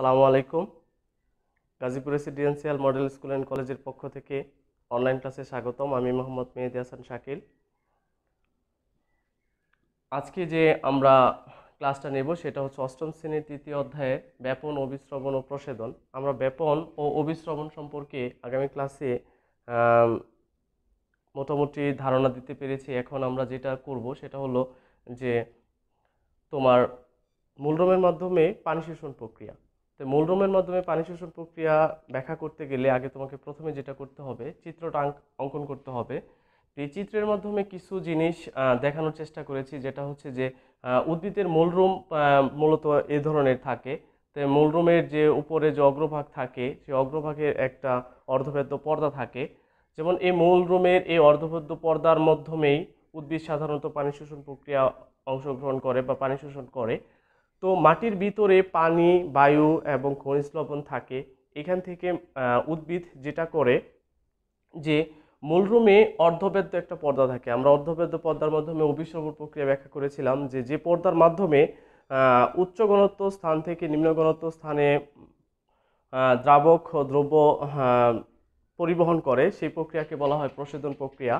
সালামু আলাইকুম Gazipur residential model school and কলেজের পক্ষ থেকে অনলাইন ক্লাসে স্বাগতম আমি মোহাম্মদ মেহেদি হাসান শাকিল আজকে যে আমরা ক্লাসটা নেব সেটা হচ্ছে অষ্টম শ্রেণীর তৃতীয় অধ্যায়ে ব্যাপন অভিশ্রবণ ও প্রসেদন আমরা ব্যাপন ও অভিশ্রবণ সম্পর্কে আগামী ক্লাসে মোটামুটি ধারণা দিতে পেরেছি এখন আমরা যেটা করব সেটা হলো যে তোমার মূলরমের মাধ্যমে পানি শোষণ প্রক্রিয়া তো মূলরুমের মাধ্যমে পানি শোষণ প্রক্রিয়া ব্যাখ্যা করতে গেলে আগে তোমাকে প্রথমে যেটা করতে হবে চিত্রটা অঙ্কন করতে হবে এই চিত্রের মাধ্যমে কিছু জিনিস দেখানোর চেষ্টা করেছি যেটা হচ্ছে যে উদ্ভিদের মূলরুম মূলত এ ধরনের থাকে তো মূলরুমের যে উপরে যে অগ্রভাগ থাকে সেই অগ্রভাগের একটা অর্ধভেদ্য পর্দা থাকে যেমন এই মূলরুমের এই অর্ধভেদ্য পর্দার মাধ্যমেই উদ্ভিদ সাধারণত পানি শোষণ প্রক্রিয়া অংশগ্রহণ করে বা পানি শোষণ করে তো মাটির ভিতরে পানি বায়ু এবং খনিজ লবণ থাকে এখান থেকে উদ্ভিদ যেটা করে যে মূলরুমে অর্ধবেদ্য একটা পর্দা থাকে আমরা অর্ধবেদ্য পর্দার মাধ্যমে অভিশ্রবণ প্রক্রিয়া ব্যাখ্যা করেছিলাম যে যে পর্দার মাধ্যমে উচ্চ ঘনত্ব স্থান থেকে নিম্ন ঘনত্ব স্থানে দ্রাবক দ্রব্য পরিবহন করে সেই প্রক্রিয়াকে বলা হয় প্রসেদন প্রক্রিয়া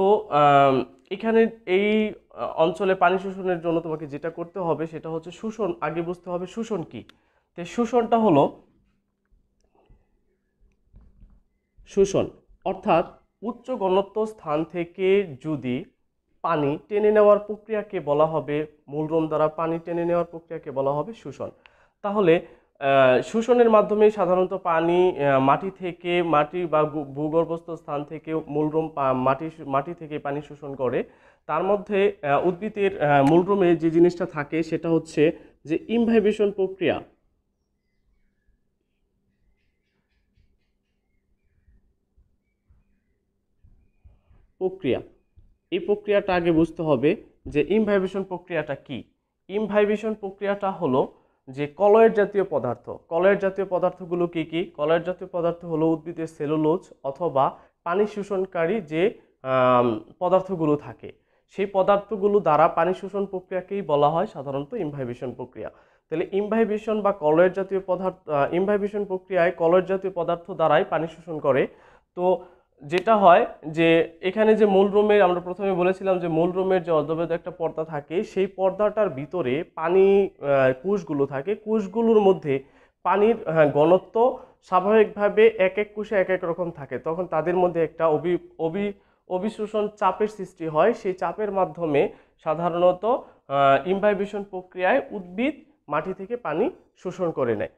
তো এখানে এই অঞ্চলে পানি শোষণের জন্য তোমাকে যেটা করতে হবে সেটা হচ্ছে শোষণ আগে বুঝতে হবে শোষণ কি তো শোষণটা হলো শোষণ অর্থাৎ উচ্চ ঘনত্ব স্থান থেকে যদি পানি টেনে নেওয়ার প্রক্রিয়াকে বলা হবে মূলরম দ্বারা পানি টেনে নেওয়ার প্রক্রিয়াকে বলা হবে শোষণ তাহলে শোষণের মাধ্যমে সাধারণত পানি মাটি থেকে মাটি বা ভূগর্ভস্থ স্থান থেকে মূলরুম মাটি মাটি থেকে পানি শোষণ করে তার মধ্যে উদ্ভিদের মূলরুমে যে জিনিসটা থাকে সেটা হচ্ছে যে ইনভাইবেশন প্রক্রিয়া প্রক্রিয়া এই প্রক্রিয়াটা আগে বুঝতে হবে যে ইনভাইবেশন প্রক্রিয়াটা কি ইনভাইবেশন প্রক্রিয়াটা হলো যে কলয়ের জাতীয় পদার্থ কলয়ের জাতীয় পদার্থগুলো কি কি কলয়ের জাতীয় পদার্থ হলো উদ্ভিদের সেলুলোজ অথবা পানি শোষণকারী যে পদার্থগুলো থাকে সেই পদার্থগুলো দ্বারা পানি শোষণ প্রক্রিয়াকেই বলা হয় সাধারণত ইনভাইবেশন প্রক্রিয়া তাহলে ইনভাইবেশন বা কলয়ের জাতীয় পদার্থ ইনভাইবেশন প্রক্রিয়ায় কলয়ের জাতীয় পদার্থ দ্বারাই পানি শোষণ করে তো যেটা হয় যে এখানে যে মূল রুমের আমরা প্রথমে বলেছিলাম যে মূল রুমের যে অর্ধবেদ একটা পর্দা থাকে সেই পর্দাটার ভিতরে পানি কোষগুলো থাকে কোষগুলোর মধ্যে পানির হ্যাঁ, ঘনত্ব স্বাভাবিকভাবে এক এক কোষে এক এক রকম থাকে তখন তাদের মধ্যে একটা অবি অবি অভিশোষণ চাপের সৃষ্টি হয় সেই চাপের মাধ্যমে সাধারণত ইমভাইবেশন প্রক্রিয়ায় উদ্ভিদ মাটি থেকে পানি শোষণ করে নেয়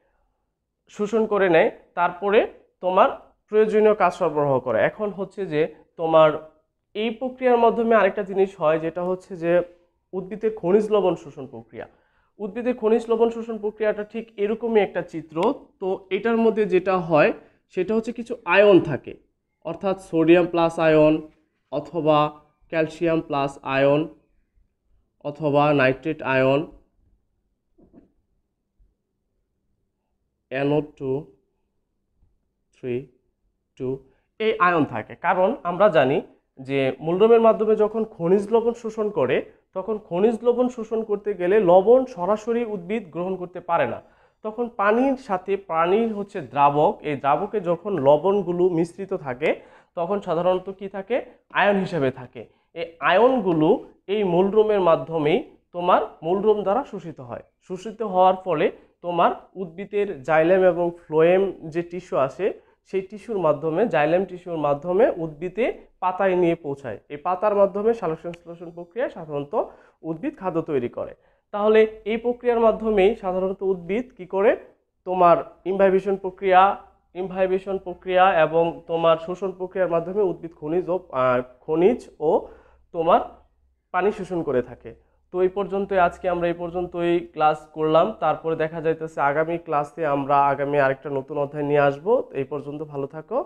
শোষণ করে নেয় তারপরে তোমার প্রয়োজনীয় কাজ সরবরাহ করে এখন হচ্ছে যে তোমার এই প্রক্রিয়ার মাধ্যমে আরেকটা জিনিস হয় যেটা হচ্ছে যে উদ্ভিদের খনিজ লবণ শোষণ প্রক্রিয়া উদ্ভিদের খনিজ লবণ শোষণ প্রক্রিয়াটা ঠিক এরকমই একটা চিত্র তো এটার মধ্যে যেটা হয় সেটা হচ্ছে কিছু আয়ন থাকে অর্থাৎ সোডিয়াম প্লাস আয়ন অথবা ক্যালসিয়াম প্লাস আয়ন অথবা nitrate ion two three two এই আয়ন থাকে কারণ আমরা জানি যে মূলদ্রবের মাধ্যমে যখন খনিজ লবণ শোষণ করে তখন খনিজ লবণ শোষণ করতে গেলে লবণ সরাসরি উদ্ভিদ গ্রহণ করতে পারে না তখন পানির সাথে পানির হচ্ছে দ্রাবক এই দ্রাবকে যখন লবণগুলো মিশ্রিত থাকে তখন সাধারণত কি থাকে আয়ন হিসেবে থাকে এই আয়নগুলো এই মূলদ্রমের মাধ্যমেই তোমার মূলদ্রম দ্বারা শোষিত হয় শোষিত হওয়ার ফলে তোমার উদ্ভিদের জাইলেম এবং ফ্লোয়েম যে টিস্যু আছে সেই টিস্যুর মাধ্যমে জাইলেম টিস্যুর মাধ্যমে উদ্ভিদে পাতায় নিয়ে পৌঁছায় এই পাতার মাধ্যমে সালোকসংশ্লেষণ প্রক্রিয়া সাধারণত উদ্ভিদ খাদ্য তৈরি করে তাহলে এই প্রক্রিয়ার মাধ্যমেই সাধারণত উদ্ভিদ কি করে তোমার ইনভাইভেশন প্রক্রিয়া ইনভাইভেশন প্রক্রিয়া এবং তোমার শোষণ প্রক্রিয়ার মাধ্যমে উদ্ভিদ খনিজ ও খনিজ ও তোমার পানি শোষণ করে থাকে তো এই পর্যন্তই আজকে আমরা এই পর্যন্তই ক্লাস করলাম তারপরে দেখা যাইতেছে আগামী ক্লাসে আমরা আগামী আরেকটা নতুন অধ্যায় নিয়ে আসবো এই পর্যন্ত ভালো থাকো